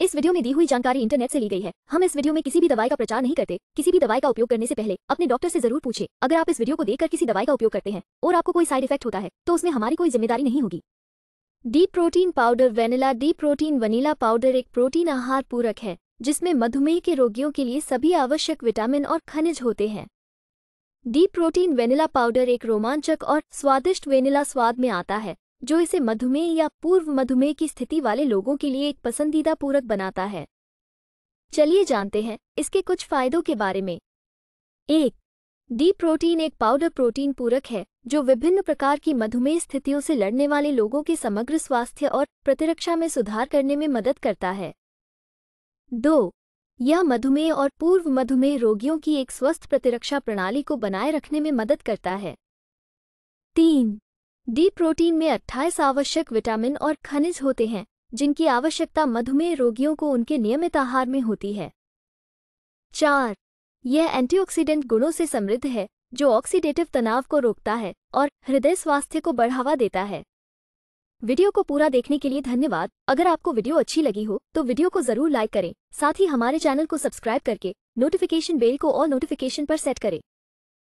इस वीडियो में दी हुई जानकारी इंटरनेट से ली गई है हम इस वीडियो में किसी भी दवाई का प्रचार नहीं करते किसी भी दवाई का उपयोग करने से पहले अपने डॉक्टर से जरूर पूछे अगर आप इस वीडियो को देखकर किसी दवाई का उपयोग करते हैं और आपको कोई साइड इफेक्ट होता है तो उसमें हमारी कोई जिम्मेदारी नहीं होगी D protein powder vanilla D protein vanilla powder एक प्रोटीन आहार पूरक है जिसमें मधुमेह के रोगियों के लिए सभी आवश्यक विटामिन और खनिज होते हैं डी प्रोटीन वेनिला पाउडर एक रोमांचक और स्वादिष्ट वेनिला स्वाद में आता है जो इसे मधुमेह या पूर्व मधुमेह की स्थिति वाले लोगों के लिए एक पसंदीदा पूरक बनाता है चलिए जानते हैं इसके कुछ फायदों के बारे में एक डी प्रोटीन एक पाउडर प्रोटीन पूरक है जो विभिन्न प्रकार की मधुमेह स्थितियों से लड़ने वाले लोगों के समग्र स्वास्थ्य और प्रतिरक्षा में सुधार करने में मदद करता है दो यह मधुमेह और पूर्व मधुमेह रोगियों की एक स्वस्थ प्रतिरक्षा प्रणाली को बनाए रखने में मदद करता है तीन डी प्रोटीन में 28 आवश्यक विटामिन और खनिज होते हैं जिनकी आवश्यकता मधुमेह रोगियों को उनके नियमित आहार में होती है चार यह एंटीऑक्सीडेंट गुणों से समृद्ध है जो ऑक्सीडेटिव तनाव को रोकता है और हृदय स्वास्थ्य को बढ़ावा देता है वीडियो को पूरा देखने के लिए धन्यवाद अगर आपको वीडियो अच्छी लगी हो तो वीडियो को जरूर लाइक करें साथ ही हमारे चैनल को सब्सक्राइब करके नोटिफिकेशन बेल को और नोटिफिकेशन पर सेट करें